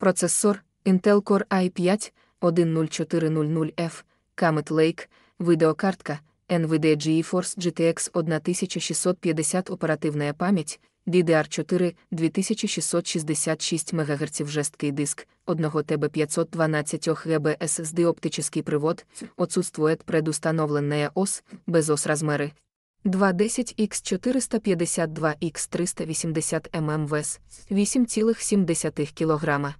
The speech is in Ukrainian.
Процесор Intel Core i5 10400F, Comet Lake, видеокартка, NVIDIA GeForce GTX 1650 оперативна пам'ять, DDR4 2666 МГц жесткий диск, 1 ТБ 512 ГБ SSD оптический привод, отсутствует предустановленная ОС, без ОС размеры. 210X452X380 ММВС, 8,7 кг.